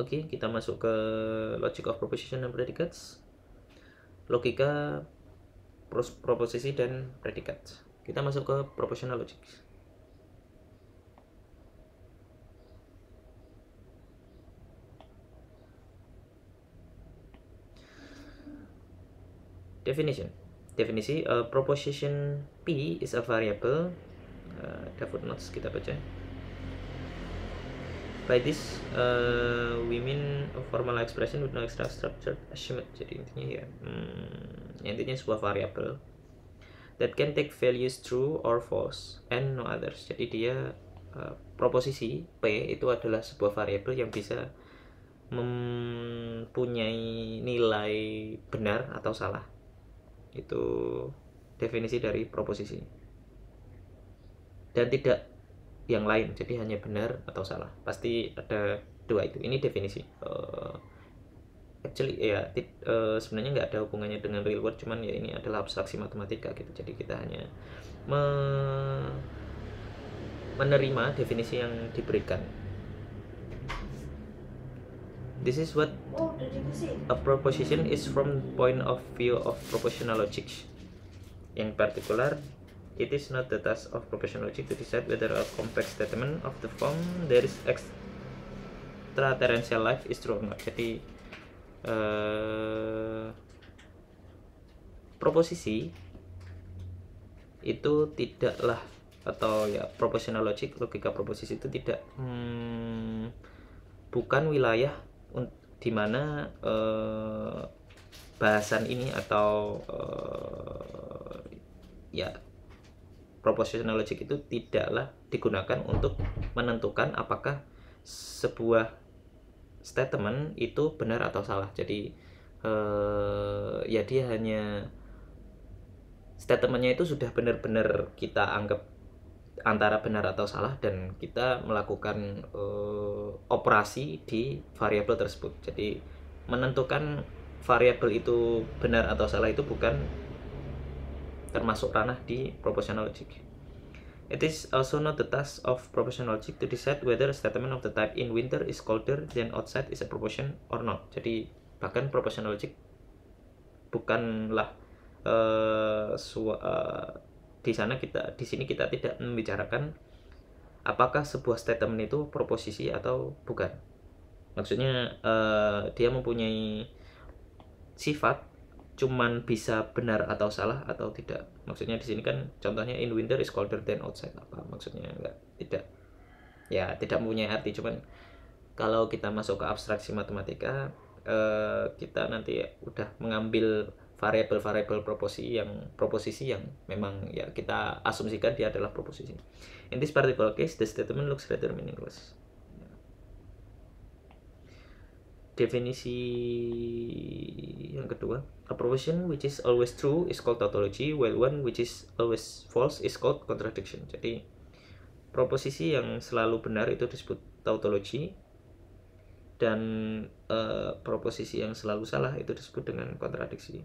Oke, kita masuk ke logic of proposition and predicates. Logika proposisi dan predikat. Kita masuk ke proposional logic. Definition. Definisi, a eh, proposition P is a variable. Uh, eh, Davut Notes kita baca by this uh, mean formal expression with no extra structured assumed jadi intinya ya hmm, intinya sebuah variabel that can take values true or false and no others jadi dia uh, proposisi p itu adalah sebuah variabel yang bisa mempunyai nilai benar atau salah itu definisi dari proposisi dan tidak yang lain jadi hanya benar atau salah pasti ada dua itu ini definisi uh, eh, actually ya yeah, uh, sebenarnya nggak ada hubungannya dengan real world cuman ya ini adalah abstraksi matematika gitu jadi kita hanya me menerima definisi yang diberikan This is what oh, a proposition is from point of view of propositional logic. yang particular, It is not the task of professional logic to decide whether a complex statement of the form there is extraterrestrial life is true or not. Jadi uh, proposisi itu tidaklah atau ya proposional logic logika proposisi itu tidak hmm, bukan wilayah di mana uh, bahasan ini atau uh, ya propositional logic itu tidaklah digunakan untuk menentukan apakah sebuah statement itu benar atau salah. Jadi eh, ya dia hanya statementnya itu sudah benar-benar kita anggap antara benar atau salah dan kita melakukan eh, operasi di variabel tersebut. Jadi menentukan variabel itu benar atau salah itu bukan termasuk ranah di proportional logic. It is also not the task of propositional logic to decide whether a statement of the type in winter is colder than outside is a proportion or not. Jadi bahkan proportional logic bukanlah uh, uh, di sana kita di sini kita tidak membicarakan apakah sebuah statement itu proposisi atau bukan. Maksudnya uh, dia mempunyai sifat cuman bisa benar atau salah atau tidak maksudnya di sini kan contohnya in winter is colder than outside apa maksudnya enggak tidak ya tidak mempunyai arti cuman kalau kita masuk ke abstraksi matematika eh, kita nanti udah mengambil variabel-variabel proposi yang proposisi yang memang ya kita asumsikan dia adalah proposisi in this particular case the statement looks rather meaningless definisi yang kedua A proposition which is always true is called tautology, while one which is always false is called contradiction. Jadi proposisi yang selalu benar itu disebut tautology, dan uh, proposisi yang selalu salah itu disebut dengan kontradiksi.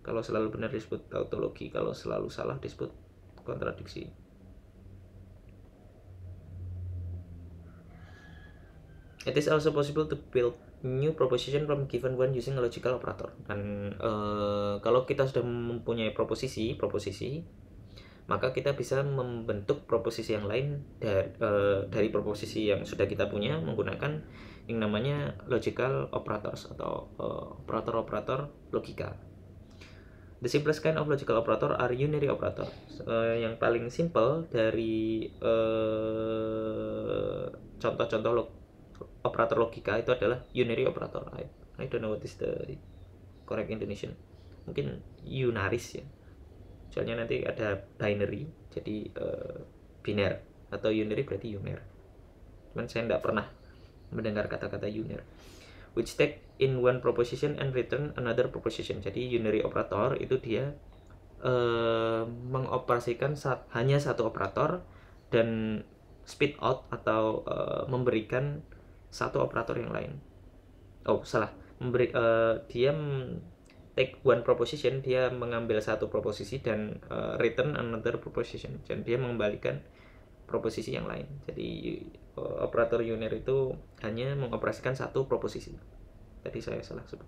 Kalau selalu benar disebut tautologi, kalau selalu salah disebut kontradiksi. It is also possible to build new proposition from given one using logical operator. Dan uh, kalau kita sudah mempunyai proposisi, proposisi, maka kita bisa membentuk proposisi yang lain dari, uh, eh, dari proposisi yang sudah kita punya menggunakan yang namanya logical operators atau eh, operator-operator uh, logika. The simplest kind of logical operator are unary operator. Uh, yang paling simple dari contoh-contoh uh, operator logika itu adalah unary operator I, I don't know what is the correct intonation mungkin unaris ya soalnya nanti ada binary jadi uh, biner atau unary berarti uner cuman saya tidak pernah mendengar kata-kata uner which take in one proposition and return another proposition jadi unary operator itu dia uh, mengoperasikan saat, hanya satu operator dan spit out atau uh, memberikan satu operator yang lain oh salah memberi uh, dia take one proposition dia mengambil satu proposisi dan uh, return another proposition dan dia mengembalikan proposisi yang lain jadi uh, operator unary itu hanya mengoperasikan satu proposisi tadi saya salah sebut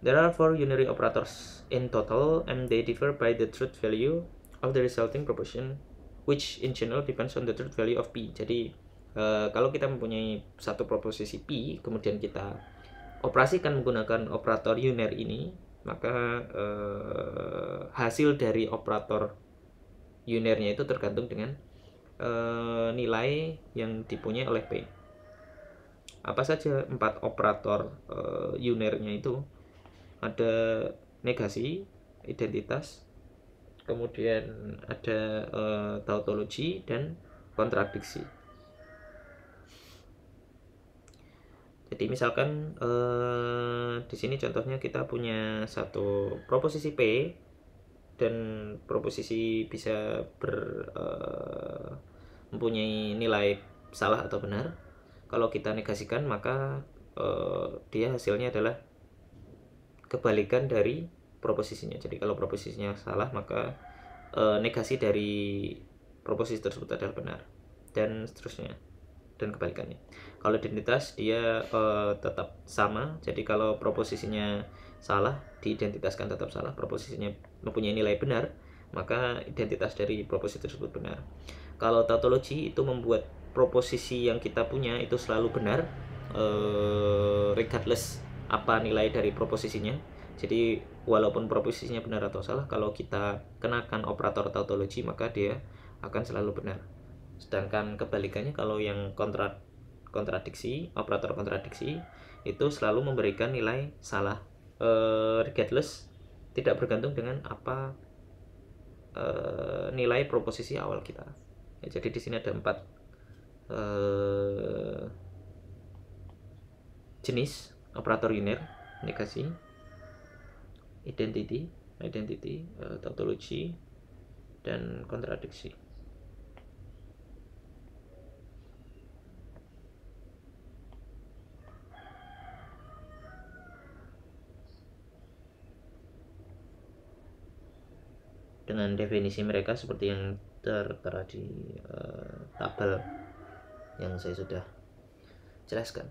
there are four unary operators in total and they differ by the truth value of the resulting proposition which in general depends on the truth value of p jadi Eh, kalau kita mempunyai satu proposisi P kemudian kita operasikan menggunakan operator uner ini maka e, hasil dari operator unernya itu tergantung dengan e, nilai yang dipunyai oleh P apa saja empat operator e, unernya itu ada negasi identitas kemudian ada uh, tautologi dan kontradiksi Jadi misalkan eh, di sini contohnya kita punya satu proposisi P dan proposisi bisa ber, eh, mempunyai nilai salah atau benar. Kalau kita negasikan maka eh, dia hasilnya adalah kebalikan dari proposisinya. Jadi kalau proposisinya salah maka eh, negasi dari proposisi tersebut adalah benar dan seterusnya dan kebalikannya kalau identitas dia uh, eh, tetap sama jadi kalau proposisinya salah diidentitaskan tetap salah proposisinya mempunyai nilai benar maka identitas dari proposisi tersebut benar kalau tautologi itu membuat proposisi yang kita punya itu selalu benar uh, regardless apa nilai dari proposisinya jadi walaupun proposisinya benar atau salah kalau kita kenakan operator tautologi maka dia akan selalu benar sedangkan kebalikannya kalau yang kontra kontradiksi operator kontradiksi itu selalu memberikan nilai salah e, regardless tidak bergantung dengan apa e, nilai proposisi awal kita ya, jadi di sini ada empat e, jenis operator unit negasi identity identity e, tautologi dan kontradiksi dengan definisi mereka seperti yang tertera di uh, tabel yang saya sudah jelaskan.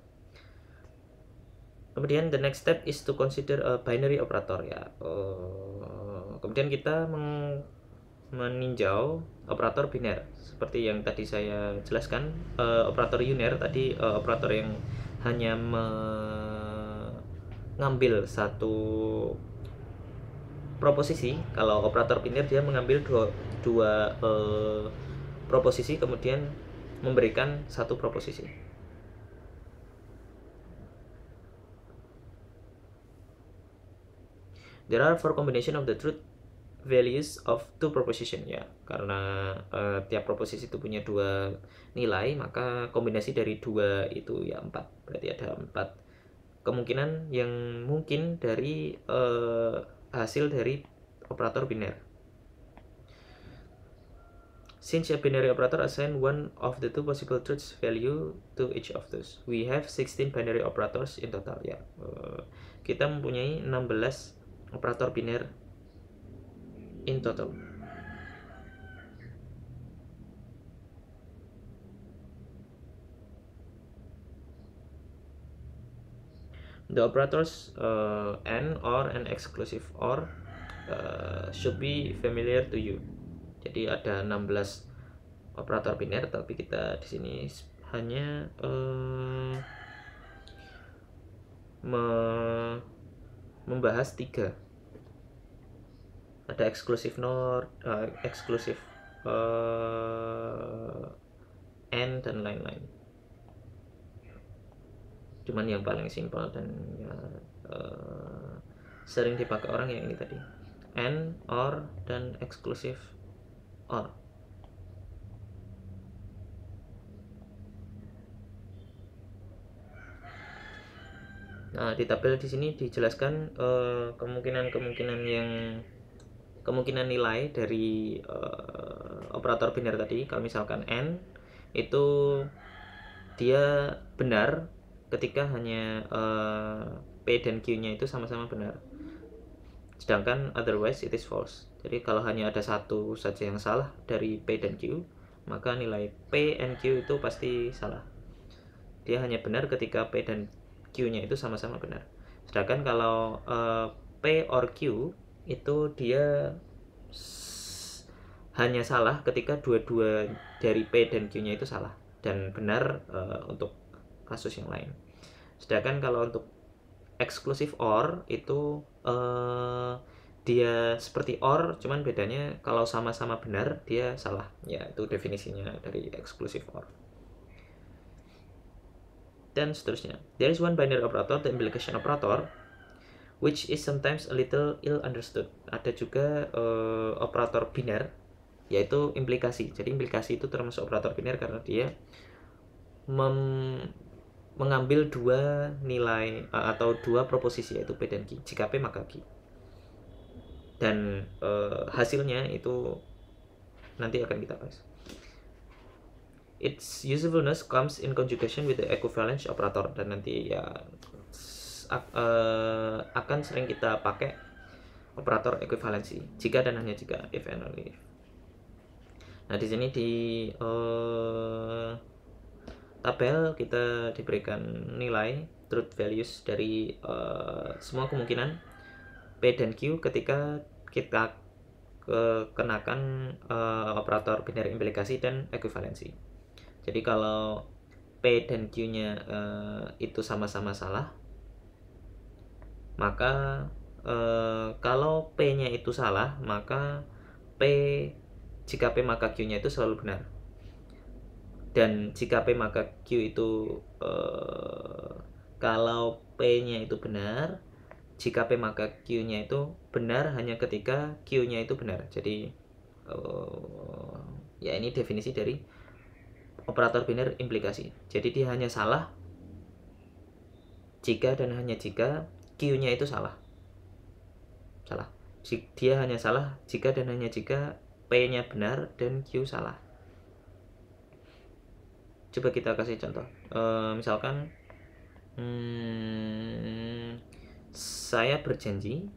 Kemudian the next step is to consider a binary operator ya. Uh, kemudian kita meng meninjau operator biner seperti yang tadi saya jelaskan uh, operator uner tadi uh, operator yang hanya mengambil satu proposisi kalau operator pinir dia mengambil dua, dua eh, proposisi kemudian memberikan satu proposisi there are four combination of the truth values of two proposition ya karena uh, tiap proposisi itu punya dua nilai maka kombinasi dari dua itu ya empat berarti ada empat kemungkinan yang mungkin dari uh, hasil dari operator biner. Since a binary operator assign one of the two possible truth value to each of those, we have 16 binary operators in total. Ya, eh, kita mempunyai 16 operator biner in total. the operators uh, and or and exclusive or uh, should be familiar to you jadi ada 16 operator biner tapi kita di sini hanya uh, me membahas tiga ada eksklusif nor uh, eksklusif uh, and dan lain-lain cuman yang paling simpel dan ya, uh, sering dipakai orang yang ini tadi and or dan eksklusif or Nah, di tabel di sini dijelaskan eh, kemungkinan-kemungkinan uh, yang kemungkinan nilai dari uh, operator biner tadi. Kalau misalkan n itu dia benar ketika hanya uh, P dan Q-nya itu sama-sama benar. Sedangkan otherwise it is false. Jadi kalau hanya ada satu saja yang salah dari P dan Q, maka nilai P and Q itu pasti salah. Dia hanya benar ketika P dan Q-nya itu sama-sama benar. Sedangkan kalau uh, P or Q itu dia hanya salah ketika dua-dua dari P dan Q-nya itu salah dan benar uh, untuk kasus yang lain. Sedangkan kalau untuk eksklusif OR itu uh, dia seperti OR, cuman bedanya kalau sama-sama benar dia salah. Ya itu definisinya dari eksklusif OR. Dan seterusnya. There is one binary operator, the implication operator, which is sometimes a little ill understood. Ada juga uh, operator biner, yaitu implikasi. Jadi implikasi itu termasuk operator biner karena dia mem mengambil dua nilai eh, atau dua proposisi yaitu P dan Q. Jika P maka Q. Dan uh, hasilnya itu nanti akan kita bahas. Its usefulness comes in conjugation with the equivalence operator dan nanti ya uh, akan sering kita pakai operator ekuivalensi jika dan hanya jika if and only Nah di sini di uh, tabel kita diberikan nilai truth values dari uh, semua kemungkinan P dan Q ketika kita kenakan uh, operator biner implikasi dan ekuivalensi. Jadi kalau P dan Q-nya uh, itu sama-sama salah, maka uh, kalau P-nya itu salah, maka P jika P maka Q-nya itu selalu benar dan jika P maka Q itu eh, kalau P-nya itu benar jika P maka Q-nya itu benar hanya ketika Q-nya itu benar jadi eh, ya ini definisi dari operator biner implikasi jadi dia hanya salah jika dan hanya jika Q-nya itu salah salah dia hanya salah jika dan hanya jika P-nya benar dan Q salah coba kita kasih contoh uh, misalkan hmm, saya berjanji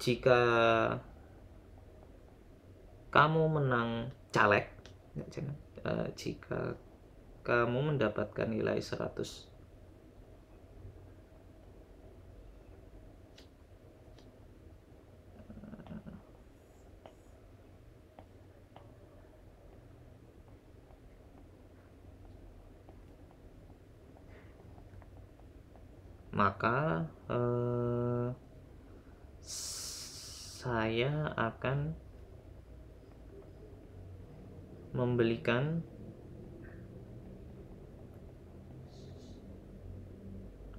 jika kamu menang caleg eh, jika kamu mendapatkan nilai 100 maka eh, saya akan membelikan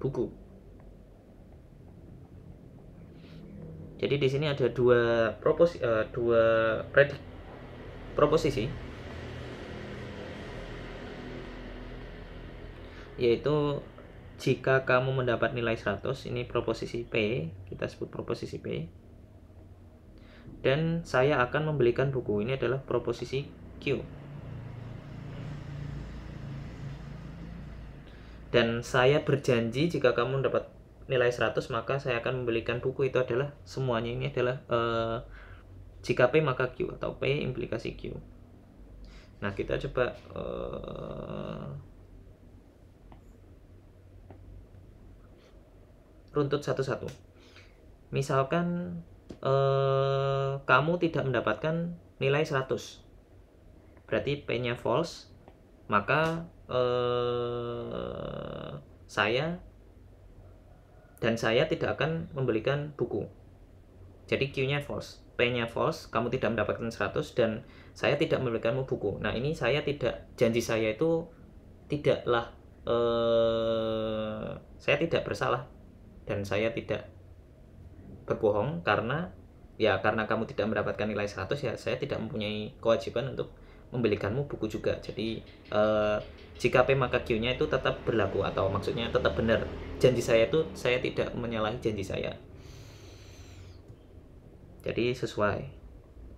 buku. Jadi di sini ada dua proposi, uh, eh, dua predik, proposisi, yaitu jika kamu mendapat nilai 100 ini proposisi P kita sebut proposisi P dan saya akan membelikan buku ini adalah proposisi Q dan saya berjanji jika kamu mendapat nilai 100 maka saya akan membelikan buku itu adalah semuanya ini adalah eh, jika P maka Q atau P implikasi Q nah kita coba eh, runtut satu-satu. Misalkan eh, kamu tidak mendapatkan nilai 100. Berarti P-nya false, maka eh, saya dan saya tidak akan membelikan buku. Jadi Q-nya false, P-nya false, kamu tidak mendapatkan 100 dan saya tidak memberikanmu buku. Nah, ini saya tidak janji saya itu tidaklah eh, saya tidak bersalah dan saya tidak berbohong karena ya karena kamu tidak mendapatkan nilai 100 ya saya tidak mempunyai kewajiban untuk membelikanmu buku juga jadi eh, jika P maka Q nya itu tetap berlaku atau maksudnya tetap benar janji saya itu saya tidak menyalahi janji saya jadi sesuai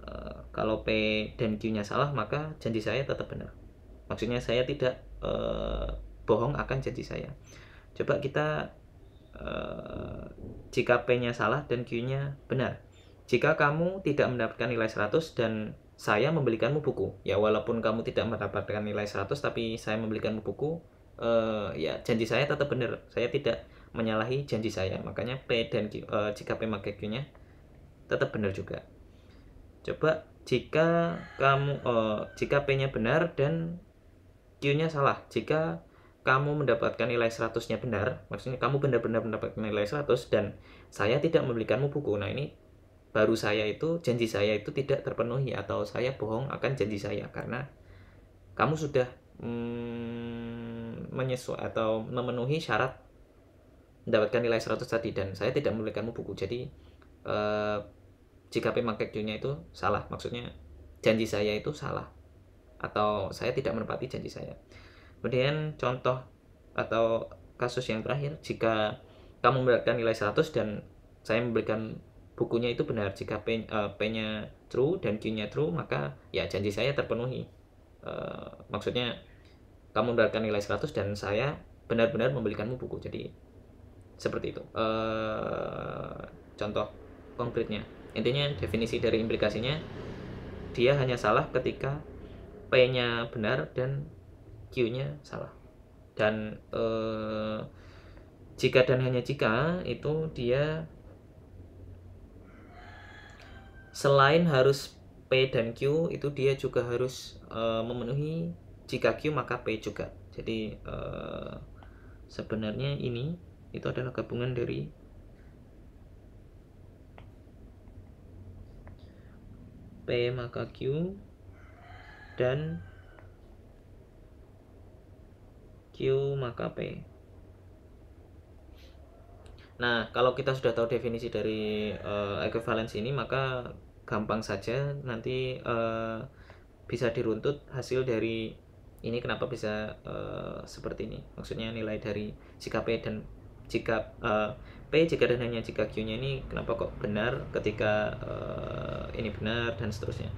eh, kalau P dan Q nya salah maka janji saya tetap benar maksudnya saya tidak eh, bohong akan janji saya coba kita Eh, jika P-nya salah dan Q-nya benar. Jika kamu tidak mendapatkan nilai 100 dan saya membelikanmu buku. Ya walaupun kamu tidak mendapatkan nilai 100 tapi saya membelikanmu buku, uh, ya janji saya tetap benar. Saya tidak menyalahi janji saya. Makanya P dan Q, uh, jika P maka Q-nya tetap benar juga. Coba jika kamu uh, jika P-nya benar dan Q-nya salah. Jika kamu mendapatkan nilai 100-nya benar, maksudnya kamu benar-benar mendapatkan nilai 100 dan saya tidak membelikanmu buku. Nah, ini baru saya itu janji saya itu tidak terpenuhi atau saya bohong akan janji saya karena kamu sudah mm, menyesuai atau memenuhi syarat mendapatkan nilai 100 tadi dan saya tidak membelikanmu buku. Jadi eh, jika memang nya itu salah, maksudnya janji saya itu salah atau saya tidak menepati janji saya. Kemudian contoh atau kasus yang terakhir jika kamu memberikan nilai 100 dan saya memberikan bukunya itu benar jika P, uh, eh, nya true dan Q nya true maka ya janji saya terpenuhi uh, maksudnya kamu memberikan nilai 100 dan saya benar-benar membelikanmu buku jadi seperti itu uh, contoh konkretnya intinya definisi dari implikasinya dia hanya salah ketika P nya benar dan Q-nya salah. Dan eh, jika dan hanya jika itu dia selain harus P dan Q itu dia juga harus eh, memenuhi jika Q maka P juga. Jadi eh, sebenarnya ini itu adalah gabungan dari P maka Q dan Q maka P. Nah, kalau kita sudah tahu definisi dari uh, equivalence ini, maka gampang saja nanti uh, bisa diruntut hasil dari ini kenapa bisa uh, seperti ini. Maksudnya nilai dari jika P dan jika uh, P jika dan hanya jika Q-nya ini kenapa kok benar ketika uh, ini benar dan seterusnya.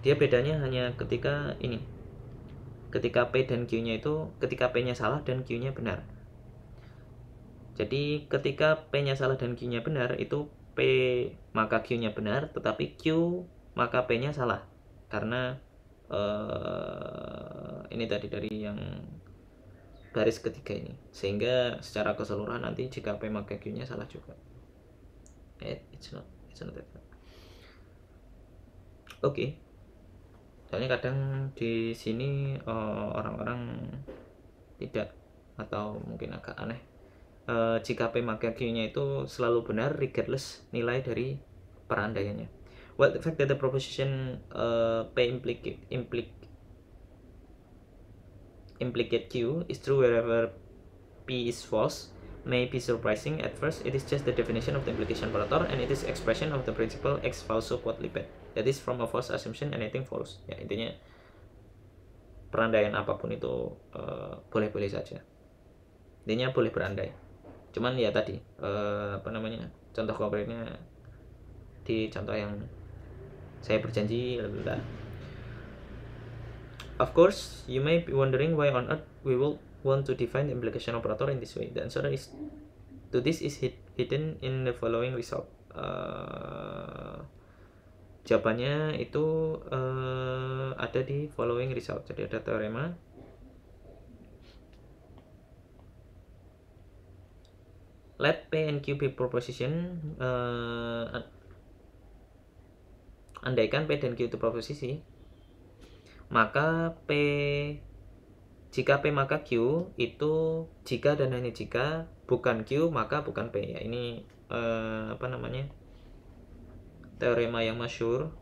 Dia bedanya hanya ketika ini ketika P dan Q-nya itu ketika P-nya salah dan Q-nya benar. Jadi ketika P-nya salah dan Q-nya benar itu P maka Q-nya benar, tetapi Q maka P-nya salah. Karena uh, ini tadi dari yang baris ketiga ini. Sehingga secara keseluruhan nanti jika P maka Q-nya salah juga. Eh, it's not it's not that. Oke. Okay soalnya kadang di sini eh, orang-orang tidak atau mungkin agak aneh uh, jika P maka Q-nya itu selalu benar regardless nilai dari perandaiannya well the fact that the proposition uh, P implicate implicate implicate Q is true wherever P is false may be surprising at first it is just the definition of the implication operator and it is expression of the principle ex falso quod libet that is from a false assumption anything false ya intinya perandaian apapun itu eh, boleh-boleh uh, saja intinya boleh berandai cuman ya tadi uh, apa namanya contoh konkretnya di contoh yang saya berjanji lalu of course you may be wondering why on earth we will want to define the implication operator in this way the answer is to this is hidden in the following result uh, jawabannya itu uh, ada di following result jadi ada teorema let P and Q be proposition uh, andaikan P dan Q itu proposisi maka P jika P maka Q itu jika dan hanya jika bukan Q maka bukan P ya ini uh, apa namanya teorema yang masyur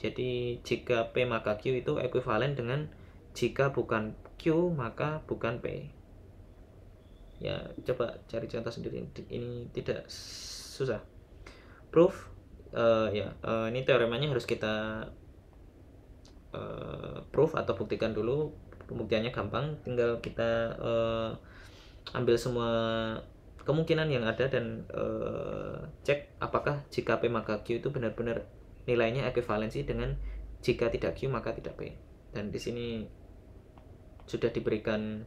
jadi jika P maka Q itu ekuivalen dengan jika bukan Q maka bukan P ya coba cari contoh sendiri ini tidak susah proof uh, ya uh, ini teoremanya harus kita uh, proof atau buktikan dulu pembuktiannya gampang tinggal kita uh, ambil semua kemungkinan yang ada dan uh, cek apakah jika P maka Q itu benar-benar nilainya ekuivalensi dengan jika tidak Q maka tidak P. Dan di sini sudah diberikan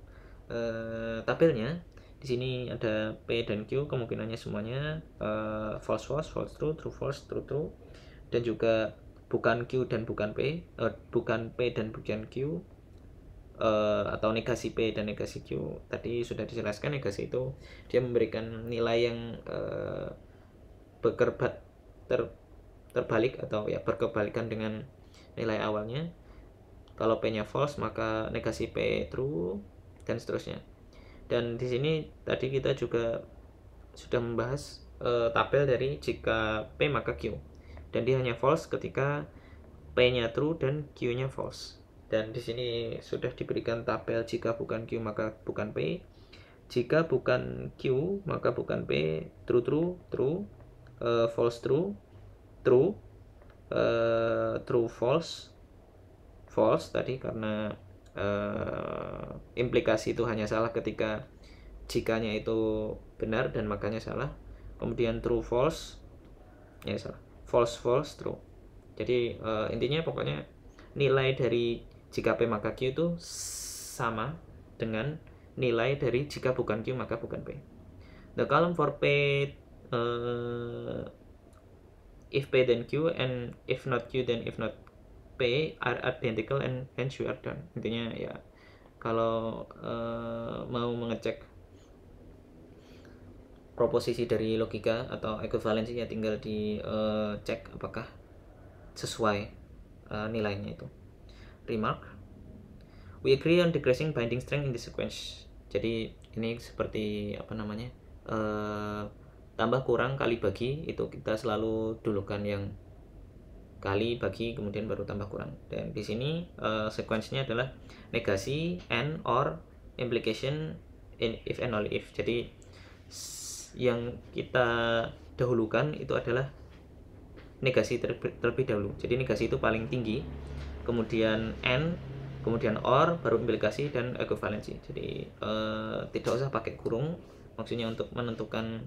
uh, tabelnya. Di sini ada P dan Q kemungkinannya semuanya uh, false false, false true, true false, true true dan juga bukan Q dan bukan P, uh, bukan P dan bukan Q uh, atau negasi P dan negasi Q tadi sudah dijelaskan negasi itu dia memberikan nilai yang uh, berkerbat ter, terbalik atau ya berkebalikan dengan nilai awalnya kalau P-nya false maka negasi P true dan seterusnya dan di sini tadi kita juga sudah membahas uh, tabel dari jika P maka Q dan dia hanya false ketika P-nya true dan Q-nya false dan di sini sudah diberikan tabel jika bukan Q maka bukan P jika bukan Q maka bukan P true true true uh, false true true uh, true false false tadi karena uh, implikasi itu hanya salah ketika jikanya itu benar dan makanya salah kemudian true false ya salah false false true jadi uh, intinya pokoknya nilai dari jika P maka Q itu sama dengan nilai dari jika bukan Q maka bukan P. The column for P uh, if P then Q and if not Q then if not P are identical and hence you are done. Intinya ya kalau uh, mau mengecek proposisi dari logika atau equivalensi ya tinggal dicek eh, uh, apakah sesuai uh, nilainya itu remark, we agree on decreasing binding strength in the sequence. Jadi ini seperti apa namanya uh, tambah kurang kali bagi itu kita selalu dulukan yang kali bagi kemudian baru tambah kurang dan di sini uh, sequence-nya adalah negasi and or implication in if and only if jadi yang kita dahulukan itu adalah negasi terlebih dahulu jadi negasi itu paling tinggi kemudian n kemudian or baru implikasi dan ekuivalensi. jadi eh, tidak usah pakai kurung maksudnya untuk menentukan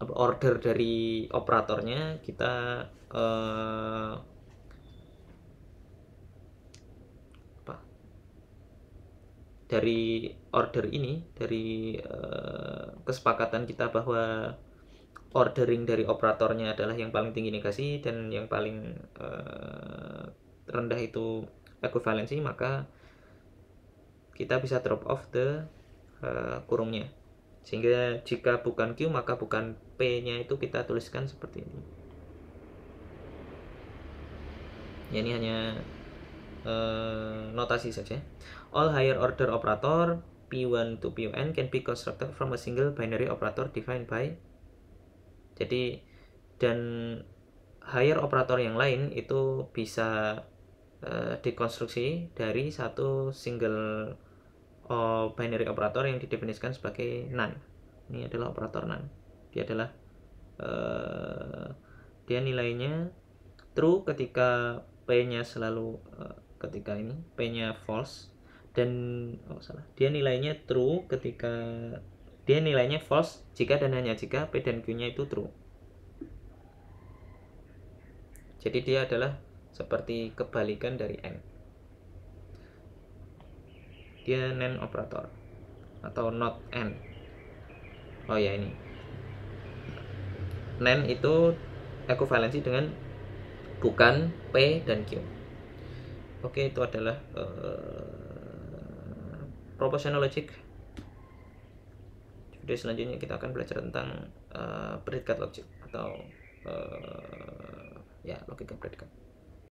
order dari operatornya kita eh, apa dari order ini dari eh, kesepakatan kita bahwa ordering dari operatornya adalah yang paling tinggi negasi dan yang paling rendah itu ekuivalensi maka kita bisa drop off the uh, kurungnya sehingga jika bukan Q maka bukan P nya itu kita tuliskan seperti ini ya ini hanya uh, notasi saja all higher order operator P1 to Pn can be constructed from a single binary operator defined by jadi dan higher operator yang lain itu bisa Eh, dikonstruksi dari satu single uh, binary operator yang didefinisikan sebagai none. Ini adalah operator none. Dia adalah uh, dia nilainya true ketika p-nya selalu uh, ketika ini p-nya false dan oh salah dia nilainya true ketika dia nilainya false jika dan hanya jika p dan q-nya itu true jadi dia adalah seperti kebalikan dari n. Dia nen operator atau not n. Oh ya ini. nen itu ekuivalensi dengan bukan P dan Q. Oke, itu adalah uh, proportional logic. Video selanjutnya kita akan belajar tentang uh, predikat logic atau uh, ya logika predikat.